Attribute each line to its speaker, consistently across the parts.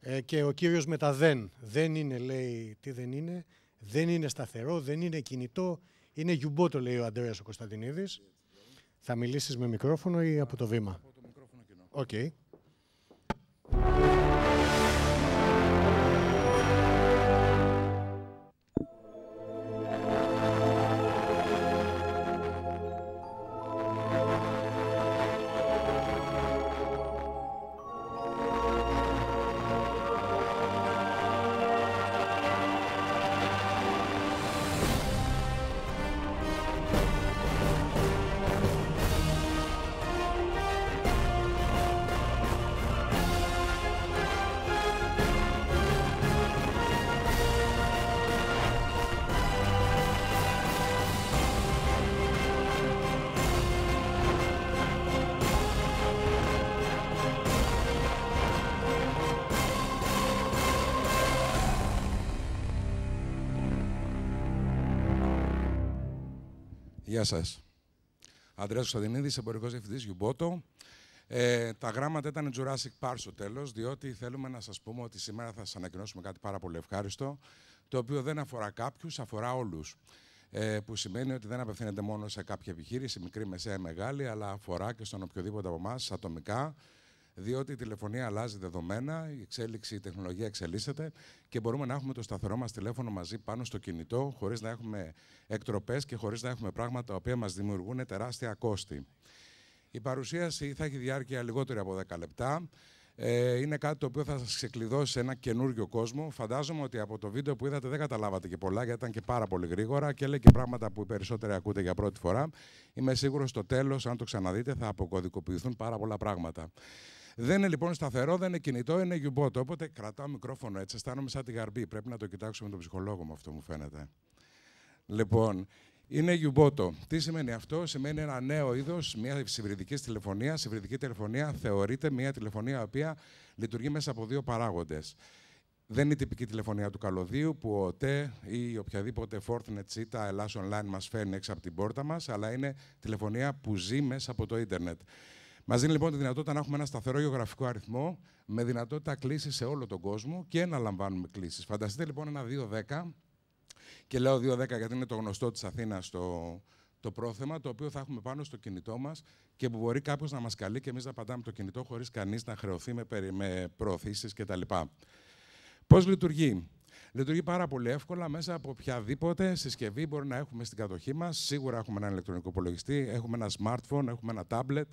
Speaker 1: Ε, και ο κύριος με τα δεν. Δεν είναι, λέει, τι δεν είναι. Δεν είναι σταθερό, δεν είναι κινητό. Είναι γιουμπό, λέει ο Αντρέας ο Κωνσταντινίδης. Θα μιλήσεις με μικρόφωνο ή από το βήμα. Από το μικρόφωνο κοινό. Okay. Γεια σας. Αντρέα Κωνσταντινίδης, εμπορικός διευθυντής Γιουμπότο. Ε, τα γράμματα ήταν Jurassic Park στο τέλος, διότι θέλουμε να σας πούμε ότι σήμερα θα σας ανακοινώσουμε κάτι πάρα πολύ ευχάριστο, το οποίο δεν αφορά κάποιους, αφορά όλους. Ε, που σημαίνει ότι δεν απευθύνεται μόνο σε κάποια επιχείρηση, μικρή, μεσαία, μεγάλη, αλλά αφορά και στον οποιοδήποτε από εμάς ατομικά, διότι η τηλεφωνία αλλάζει δεδομένα, η εξέλιξη, η τεχνολογία εξελίσσεται και μπορούμε να έχουμε το σταθερό μας τηλέφωνο μαζί πάνω στο κινητό, χωρίς να έχουμε εκτροπές και χωρίς να έχουμε πράγματα τα οποία μας δημιουργούν τεράστια κόστη. Η παρουσίαση θα έχει διάρκεια λιγότερη από 10 λεπτά. Ε, είναι κάτι το οποίο θα σας ξεκλειδώσει σε ένα καινούριο κόσμο. Φαντάζομαι ότι από το βίντεο που είδατε δεν καταλάβατε και πολλά, γιατί ήταν και πάρα πολύ γρήγορα και λέει και πράγματα που οι περισσότεροι ακούτε για πρώτη φορά. Είμαι σίγουρος στο τέλος, αν το ξαναδείτε, θα αποκωδικοποιηθούν πάρα πολλά πράγματα. Δεν είναι λοιπόν σταθερό, δεν είναι κινητό, είναι γιουμπότο. Οπότε κρατάω μικρόφωνο έτσι, αισθάνομαι σαν τη γαρμπή. Πρέπει να το κοιτάξω με τον ψυχολόγο μου, αυτό μου φαίνεται. Λοιπόν, είναι γιουμπότο. Τι σημαίνει αυτό, Σημαίνει ένα νέο είδος μια υβριδικής τηλεφωνίας. Η υβριδική τηλεφωνία θεωρείται μια τηλεφωνία η οποία λειτουργεί μέσα από δύο παράγοντες. Δεν είναι η τυπική τηλεφωνία του καλωδίου που ο ΤΕ ή οποιαδήποτε Fortnite ή τα Online μας φέρνει έξω από την πόρτα μας, αλλά είναι τηλεφωνία που ζει μέσα από το ίντερνετ. Μας δίνει λοιπόν τη δυνατότητα να έχουμε ένα σταθερό γεωγραφικό αριθμό με δυνατότητα κλήσης σε όλο τον κόσμο και να λαμβάνουμε κλήσεις. Φανταστείτε λοιπόν ένα 2-10, και λέω 2-10 γιατί είναι το γνωστό της Αθήνας το, το πρόθεμα, το οποίο θα έχουμε πάνω στο κινητό μας και που μπορεί κάποιος να μας καλεί και εμείς να απαντάμε το κινητό χωρίς κανείς να χρεωθεί με, με προωθήσεις κτλ. Πώς λειτουργεί. Λειτουργεί πάρα πολύ εύκολα μέσα από οποιαδήποτε συσκευή μπορεί να έχουμε στην κατοχή μας. Σίγουρα έχουμε ένα ηλεκτρονικό υπολογιστή, έχουμε ένα smartphone, έχουμε ένα tablet,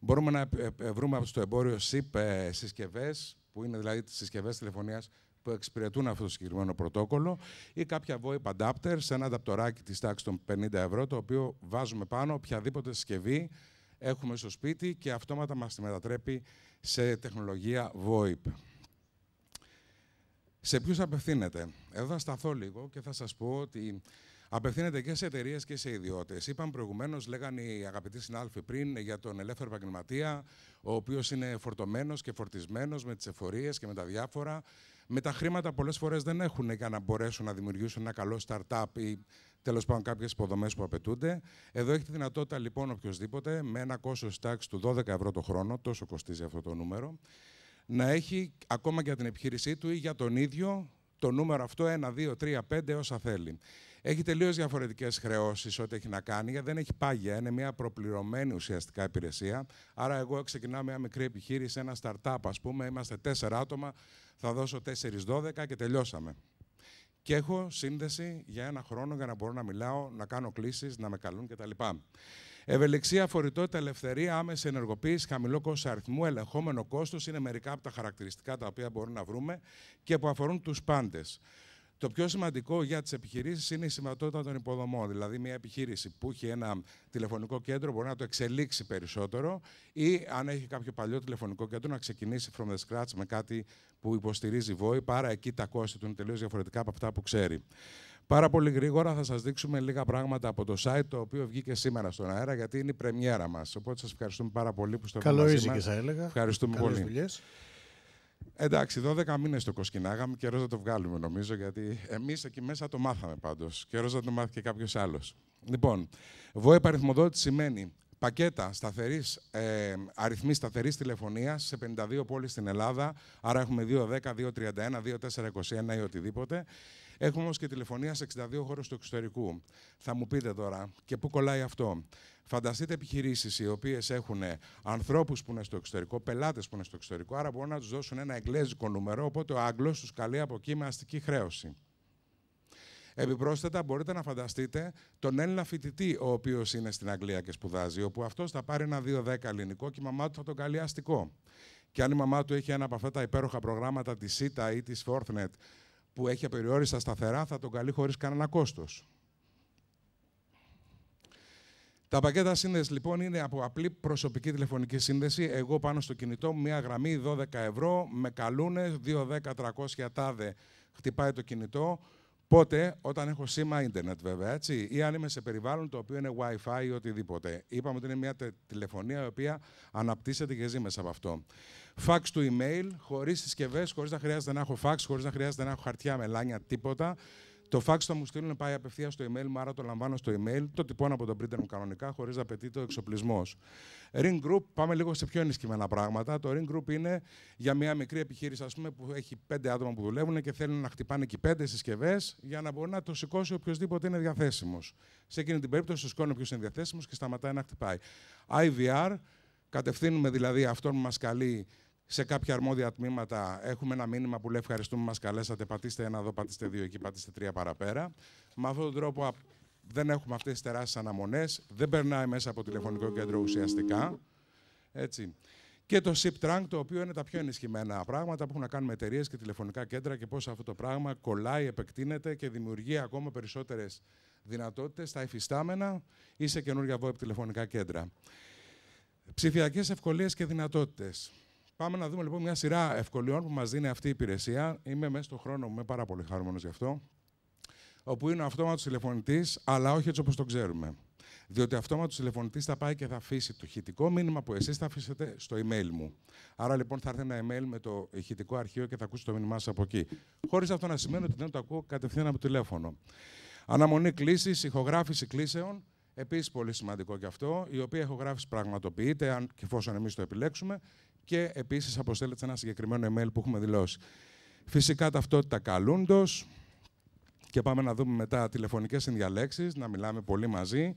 Speaker 1: Μπορούμε να ε, ε, βρούμε στο εμπόριο SIP ε, συσκευές, που είναι δηλαδή τις συσκευές τηλεφωνίας που εξυπηρετούν αυτό το συγκεκριμένο πρωτόκολλο, ή κάποια VoIP adapter σε ένα adaptorάκι της τάξης των 50 ευρώ, το οποίο βάζουμε πάνω οποιαδήποτε συσκευή έχουμε στο σπίτι και αυτόματα μας τη μετατρέπει σε τεχνολογία VoIP. Σε ποιους απευθύνεται. Εδώ θα σταθώ λίγο και θα σας πω ότι Απευθύνεται και σε εταιρείες και σε ιδιώτες. Είπαν προηγουμένως, λέγανε οι αγαπητοί συνάδελφοι πριν, για τον ελεύθερο επαγγελματία, ο οποίος είναι φορτωμένος και φορτισμένος με τις εφορίες και με τα διάφορα. Με τα χρήματα πολλές φορές δεν έχουν για να μπορέσουν να δημιουργήσουν ένα καλό startup ή τέλος πάντων κάποιες υποδομές που απαιτούνται. Εδώ έχει τη δυνατότητα λοιπόν οποιοδήποτε με ένα κόστος τάξη του 12 ευρώ το χρόνο, τόσο κοστίζει αυτό το νούμερο, να έχει ακόμα για την επιχείρησή του ή για τον ίδιο το νούμερο αυτό 1, 2, 3, 5 όσα θέλει. Έχει τελείως διαφορετικές χρεώσεις ό,τι έχει να κάνει, γιατί δεν έχει πάγια. Είναι μια προπληρωμένη ουσιαστικά υπηρεσία. Άρα, εγώ ξεκινάω μια μικρή επιχείρηση, ένα startup, ας πούμε, είμαστε τέσσερα άτομα, θα δώσω 4-12 και τελειώσαμε. Και έχω σύνδεση για ένα χρόνο για να μπορώ να μιλάω, να κάνω κλήσεις, να με καλούν κτλ. Ευελιξία, φορητότητα, ελευθερία, άμεση ενεργοποίηση, χαμηλό κόστος αριθμού, ελεγχόμενο κόστος είναι μερικά από τα χαρακτηριστικά τα οποία μπορούμε να βρούμε και που αφορούν τους πάντες. Το πιο σημαντικό για τις επιχειρήσεις είναι η συμβατότητα των υποδομών. Δηλαδή, μια επιχείρηση που έχει ένα τηλεφωνικό κέντρο μπορεί να το εξελίξει περισσότερο ή αν έχει κάποιο παλιό τηλεφωνικό κέντρο να ξεκινήσει from the scratch με κάτι που υποστηρίζει VoIP. Άρα, εκεί τα κόστη του είναι τελείως διαφορετικά από αυτά που ξέρει. Πάρα πολύ γρήγορα θα σας δείξουμε λίγα πράγματα από το site, το οποίο βγήκε σήμερα στον αέρα, γιατί είναι η πρεμιέρα μας. Οπότε σας ευχαριστούμε πάρα πολύ που στο Καλό μαζί μας. θα έλεγα. Ευχαριστούμε Καλές πολύ. Δουλειές. Εντάξει, 12 μήνες το κοσκινάγαμε, καιρός να το βγάλουμε νομίζω, γιατί εμείς εκεί μέσα το μάθαμε πάντως. Καιρός να το μάθει και κάποιος άλλος. Λοιπόν, βόη παριθμοδότη σημαίνει πακέτα σταθερής, ε, αριθμής σταθερής τηλεφωνίας σε 52 πόλεις στην Ελλάδα, άρα έχουμε 210, 231, 2421 ή οτιδήποτε. Έχουμε όμως και τηλεφωνία σε 62 χώρες του εξωτερικού. Θα μου πείτε τώρα, και πού κολλάει αυτό. Φανταστείτε επιχειρήσεις οι οποίες έχουν ανθρώπους που είναι στο εξωτερικό, πελάτες που είναι στο εξωτερικό, άρα μπορούν να τους δώσουν ένα εγγλέζικο νούμερο, οπότε ο Άγγλος τους καλεί από εκεί με αστική χρέωση. Επιπρόσθετα, μπορείτε να φανταστείτε τον Έλληνα φοιτητή, ο οποίος είναι στην Αγγλία και σπουδάζει, όπου αυτός θα πάρει ένα 2-10 ελληνικό και η μαμά του θα τον καλεί αστικό. Και αν η μαμά του έχει ένα από αυτά τα υπέροχα προγράμματα της ΣΥΤΑ ή της Fortnet, που έχει απεριόριστα σταθερά, θα τον καλεί χωρίς κανένα κόστος. Τα πακέτα σύνδεσης λοιπόν είναι από απλή προσωπική τηλεφωνική σύνδεση. Εγώ πάνω στο κινητό μου, μια γραμμή 12 ευρώ, με καλούνες, 2, 10, 300 τάδε χτυπάει το κινητό. Πότε, όταν έχω σήμα ίντερνετ βέβαια, έτσι, ή αν είμαι σε περιβάλλον το οποίο είναι Wi-Fi ή οτιδήποτε. Είπαμε ότι είναι μια τηλεφωνία η οποία αναπτύσσεται και ζει μέσα από αυτό. Φάξ του email, χωρίς συσκευές, χωρίς να χρειάζεται να έχω fax, χωρίς να χρειάζεται να έχω χαρτιά, μελάνια, τίποτα. Το fax θα μου στείλουν πάει απευθείας στο email μου, άρα το λαμβάνω στο email, το τυπώνω από τον printer μου κανονικά, χωρίς να απαιτείται ο εξοπλισμός. Ring Group, πάμε λίγο σε πιο ενισχυμένα πράγματα. Το Ring Group είναι για μια μικρή επιχείρηση, ας πούμε, που έχει πέντε άτομα που δουλεύουν και θέλουν να χτυπάνε και πέντε συσκευές για να μπορεί να το σηκώσει οποιοδήποτε είναι διαθέσιμος. Σε εκείνη την περίπτωση, σηκώνει όποιος είναι διαθέσιμος και σταματάει να χτυπάει. IVR, κατευθύνουμε δηλαδή αυτόν που μας καλεί σε κάποια αρμόδια τμήματα έχουμε ένα μήνυμα που λέει ευχαριστούμε, μας καλέσατε, πατήστε ένα εδώ, πατήστε δύο εκεί, πατήστε τρία παραπέρα. Με αυτόν τον τρόπο δεν έχουμε αυτές τις τεράστιες αναμονές, δεν περνάει μέσα από τηλεφωνικό κέντρο ουσιαστικά. Έτσι. Και το SIP Trunk, το οποίο είναι τα πιο ενισχυμένα πράγματα που έχουν να κάνουν με εταιρείες και τηλεφωνικά κέντρα και πώς αυτό το πράγμα κολλάει, επεκτείνεται και δημιουργεί ακόμα περισσότερες δυνατότητες στα εφιστάμενα ή σε καινούργια VoIP τηλεφωνικά κέντρα. Ψηφιακές ευκολίες και δυνατότητες. Πάμε να δούμε λοιπόν μια σειρά ευκολιών που μας δίνει αυτή η υπηρεσία. Είμαι μέσα στον χρόνο μου, είμαι πάρα πολύ χαρούμενος γι' αυτό. Όπου είναι ο αυτόματος τηλεφωνητής, αλλά όχι έτσι όπως το ξέρουμε. Διότι αυτόματος τηλεφωνητής θα πάει και θα αφήσει το ηχητικό μήνυμα που εσείς θα αφήσετε στο email μου. Άρα λοιπόν θα έρθει ένα email με το ηχητικό αρχείο και θα ακούσει το μήνυμά σας από εκεί. Χωρίς αυτό να σημαίνει ότι δεν το ακούω κατευθείαν από τηλέφωνο. Αναμονή κλήσης, ηχογράφηση κλήσεων. Επίσης πολύ σημαντικό και αυτό, η οποία ηχογράφηση πραγματοποιείται, αν και εφόσον εμείς το επιλέξουμε, και επίσης αποστέλλεται ένα συγκεκριμένο email που έχουμε δηλώσει. Φυσικά ταυτότητα καλούντος και πάμε να δούμε μετά τηλεφωνικές συνδιαλέξεις, να μιλάμε πολύ μαζί,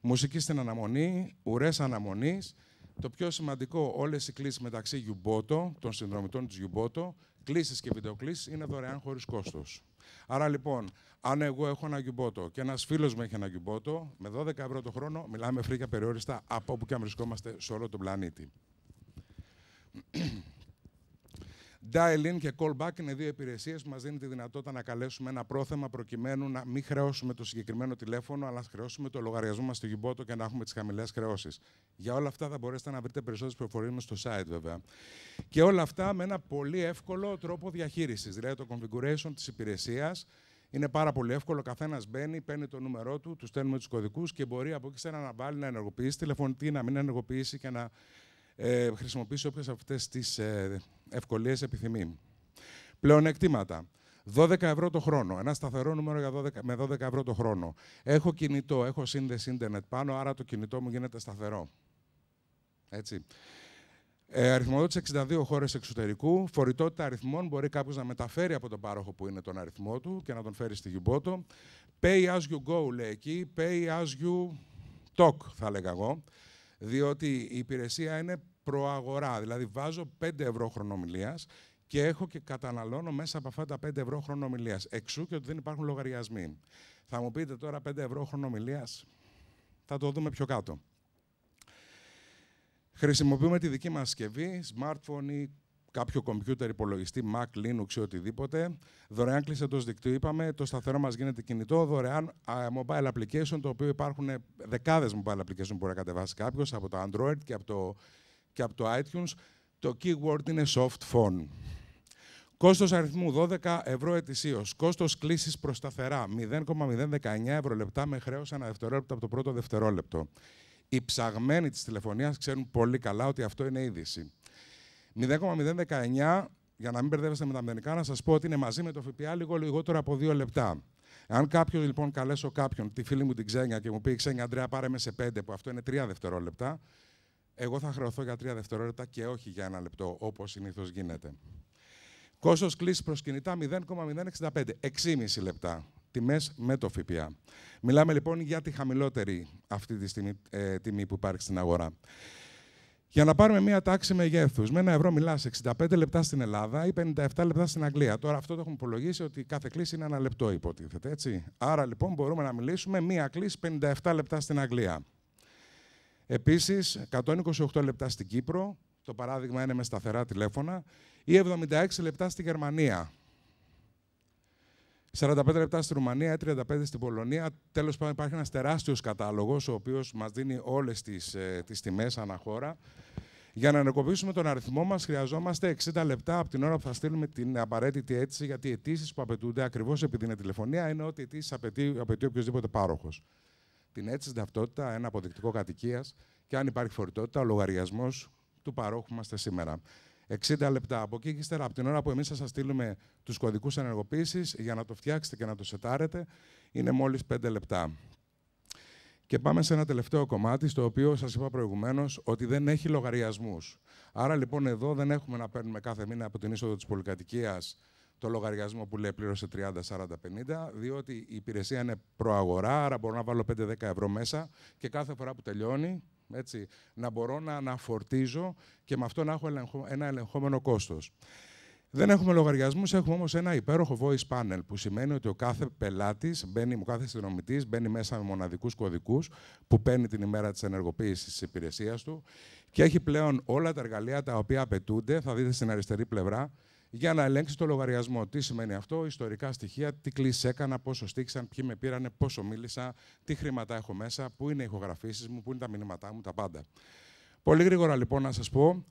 Speaker 1: μουσική στην αναμονή, ουρές αναμονής, το πιο σημαντικό, όλες οι κλήσεις μεταξύ Γιουμπότο, των συνδρομητών της Γιουμπότο, κλήσεις και βιντεοκλήσεις είναι δωρεάν χωρίς κόστος. Άρα λοιπόν, αν εγώ έχω ένα γιουμπότο και ένας φίλος μου έχει ένα γιουμπότο, με 12 ευρώ το χρόνο μιλάμε φρίκια περιόριστα από όπου και αν βρισκόμαστε σε όλο τον πλανήτη. Dial in και call back είναι δύο υπηρεσίες που μας δίνουν τη δυνατότητα να καλέσουμε ένα πρόθεμα προκειμένου να μην χρεώσουμε το συγκεκριμένο τηλέφωνο, αλλά να χρεώσουμε το λογαριασμό μας στο γυμπότο και να έχουμε τις χαμηλές χρεώσεις. Για όλα αυτά θα μπορέσετε να βρείτε περισσότερες πληροφορίες στο site, βέβαια. Και όλα αυτά με ένα πολύ εύκολο τρόπο διαχείρισης. Δηλαδή το configuration της υπηρεσίας είναι πάρα πολύ εύκολο. Καθένας μπαίνει, παίρνει το νούμερό του, του στέλνουμε τους κωδικούς και μπορεί από εκεί να βάλει να ενεργοποιήσει τηλεφωνητή, να μην ενεργοποιήσει και να ε, χρησιμοποιήσει όποιες από αυτές τις ε, ευκολίες επιθυμεί. Πλεονεκτήματα. 12 ευρώ το χρόνο. Ένα σταθερό νούμερο για 12, με 12 ευρώ το χρόνο. Έχω κινητό, έχω σύνδεση ίντερνετ πάνω, άρα το κινητό μου γίνεται σταθερό. Έτσι. Ε, αριθμοδότηση 62 χώρες εξωτερικού. Φορητότητα αριθμών. Μπορεί κάποιος να μεταφέρει από τον πάροχο που είναι τον αριθμό του και να τον φέρει στη Γιουμπότο. Pay as you go, λέει εκεί. Pay as you talk, θα λέγα εγώ. Διότι η υπηρεσία είναι προαγορά. Δηλαδή βάζω 5 ευρώ χρονομιλίας και έχω και καταναλώνω μέσα από αυτά τα 5 ευρώ χρονομιλίας. Εξού και ότι δεν υπάρχουν λογαριασμοί. Θα μου πείτε τώρα 5 ευρώ χρονομιλίας. Θα το δούμε πιο κάτω. Χρησιμοποιούμε τη δική μας συσκευή, smartphone ή κάποιο κομπιούτερ, υπολογιστή, Mac, Linux ή οτιδήποτε. Δωρεάν το δικτύου, είπαμε. Το σταθερό μας γίνεται κινητό. Δωρεάν mobile application, το οποίο υπάρχουν δεκάδες mobile application που μπορεί να κατεβάσει κάποιος από το Android και από το και από το iTunes, το keyword είναι soft phone. Κόστος αριθμού 12 ευρώ κόστο Κόστος προ προσταθερά 0,019 ευρώ λεπτά με χρέος ένα δευτερόλεπτο από το πρώτο δευτερόλεπτο. Οι ψαγμένοι της τηλεφωνίας ξέρουν πολύ καλά ότι αυτό είναι είδηση. 0,019, για να μην μπερδεύεστε με τα μηδενικά, να σας πω ότι είναι μαζί με το ΦΠΑ λίγο λιγότερο από δύο λεπτά. Αν κάποιος λοιπόν καλέσω κάποιον, τη φίλη μου την Ξένια και μου πει Ξένια Αντρέα, πάρε με σε πέντε, που αυτό είναι τρία δευτερόλεπτα, εγώ θα χρεωθώ για τρία δευτερόλεπτα και όχι για ένα λεπτό, όπως συνήθως γίνεται. Κόστος κλίση προς κινητά 0,065, 6,5 λεπτά. Τιμές με το ΦΠΑ. Μιλάμε λοιπόν για τη χαμηλότερη αυτή τη στιγμή, ε, τιμή που υπάρχει στην αγορά. Για να πάρουμε μια τάξη μεγέθους, με ένα ευρώ μιλάς 65 λεπτά στην Ελλάδα ή 57 λεπτά στην Αγγλία. Τώρα αυτό το έχουμε υπολογίσει ότι κάθε κλίση είναι ένα λεπτό, υποτίθεται. Έτσι. Άρα λοιπόν μπορούμε να μιλήσουμε μια κλίση 57 λεπτά στην Αγγλία. Επίσης, 128 λεπτά στην Κύπρο, το παράδειγμα είναι με σταθερά τηλέφωνα, ή 76 λεπτά στη Γερμανία. 45 λεπτά στη Ρουμανία, 35 στην Πολωνία. Τέλος πάντων υπάρχει ένας τεράστιος κατάλογος, ο οποίος μας δίνει όλες τις, ε, τις τιμές αναχώρα. Για να ενεργοποιήσουμε τον αριθμό μας, χρειαζόμαστε 60 λεπτά από την ώρα που θα στείλουμε την απαραίτητη αίτηση, γιατί οι αιτήσεις που απαιτούνται ακριβώς επειδή είναι τηλεφωνία είναι ότι αιτήσεις απαιτεί, απαιτεί οποιοδήποτε πάροχος την αίτηση ταυτότητα, ένα αποδεικτικό κατοικίας και αν υπάρχει φορητότητα, ο λογαριασμός του παρόχου είμαστε σήμερα. 60 λεπτά. Από εκεί και ύστερα, από την ώρα που εμείς θα σας στείλουμε τους κωδικούς ενεργοποίησης για να το φτιάξετε και να το σετάρετε, είναι μόλις 5 λεπτά. Και πάμε σε ένα τελευταίο κομμάτι, στο οποίο σας είπα προηγουμένως ότι δεν έχει λογαριασμούς. Άρα λοιπόν εδώ δεν έχουμε να παίρνουμε κάθε μήνα από την είσοδο της πολυκατοικίας το λογαριασμό που λέει πλήρωσε 30, 40, 50, διότι η υπηρεσία είναι προαγορά, άρα μπορώ να βάλω 5-10 ευρώ μέσα και κάθε φορά που τελειώνει, έτσι, να μπορώ να αναφορτίζω και με αυτό να έχω ένα ελεγχόμενο κόστος. Δεν έχουμε λογαριασμούς, έχουμε όμως ένα υπέροχο voice panel που σημαίνει ότι ο κάθε πελάτης, ο κάθε συνδρομητή μπαίνει μέσα με μοναδικούς κωδικούς που παίρνει την ημέρα της ενεργοποίησης της υπηρεσίας του και έχει πλέον όλα τα εργαλεία τα οποία απαιτούνται. Θα δείτε στην αριστερή πλευρά για να ελέγξει το λογαριασμό. Τι σημαίνει αυτό, ιστορικά στοιχεία, τι κλείσει έκανα, πόσο στήξαν, ποιοι με πήρανε, πόσο μίλησα, τι χρήματα έχω μέσα, πού είναι οι ηχογραφήσεις μου, πού είναι τα μηνύματά μου, τα πάντα. Πολύ γρήγορα λοιπόν να σας πω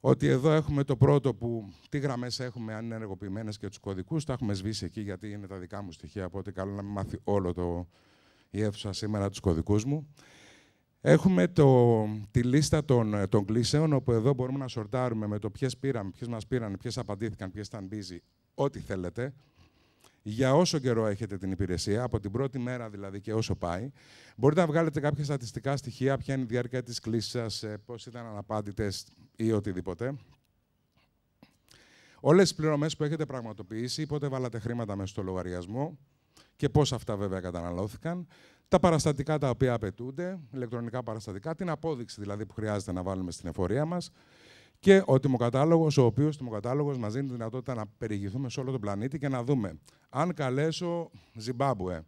Speaker 1: ότι εδώ έχουμε το πρώτο που τι γραμμές έχουμε, αν είναι ενεργοποιημένες και τους κωδικούς. Τα έχουμε σβήσει εκεί γιατί είναι τα δικά μου στοιχεία. Οπότε καλό να μην μάθει όλο το η αίθουσα σήμερα τους κωδικούς μου. Έχουμε το, τη λίστα των, ε, των κλήσεων, όπου εδώ μπορούμε να σορτάρουμε με το ποιες πήραμε, ποιες μας πήραν, ποιες απαντήθηκαν, ποιες ήταν busy, ό,τι θέλετε. Για όσο καιρό έχετε την υπηρεσία, από την πρώτη μέρα δηλαδή και όσο πάει, μπορείτε να βγάλετε κάποια στατιστικά στοιχεία, ποια είναι η διάρκεια της κλήσης σας, ε, πώς ήταν αναπάντητες ή οτιδήποτε. Όλες τις πληρωμές που έχετε πραγματοποιήσει, πότε βάλατε χρήματα μέσα στο λογαριασμό, και πώς αυτά βέβαια καταναλώθηκαν, τα παραστατικά τα οποία απαιτούνται, ηλεκτρονικά παραστατικά, την απόδειξη δηλαδή που χρειάζεται να βάλουμε στην εφορία μας και ο τιμοκατάλογος, ο οποίος τιμοκατάλογος μας δίνει τη δυνατότητα να περιηγηθούμε σε όλο τον πλανήτη και να δούμε αν καλέσω Ζιμπάμπουε,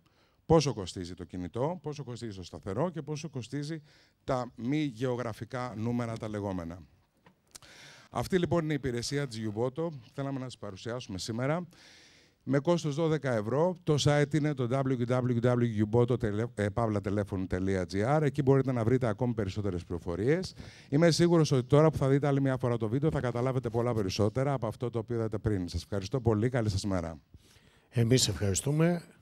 Speaker 1: πόσο κοστίζει το κινητό, πόσο κοστίζει το σταθερό και πόσο κοστίζει τα μη γεωγραφικά νούμερα τα λεγόμενα. Αυτή λοιπόν είναι η υπηρεσία της Γιουβότο θέλαμε να σας παρουσιάσουμε σήμερα με κόστος 12 ευρώ. Το site είναι το www.pavlatelephone.gr. Ε, Εκεί μπορείτε να βρείτε ακόμη περισσότερες πληροφορίες. Είμαι σίγουρος ότι τώρα που θα δείτε άλλη μια φορά το βίντεο θα καταλάβετε πολλά περισσότερα από αυτό το οποίο είδατε πριν. Σας ευχαριστώ πολύ. Καλή σας μέρα. Εμείς ευχαριστούμε.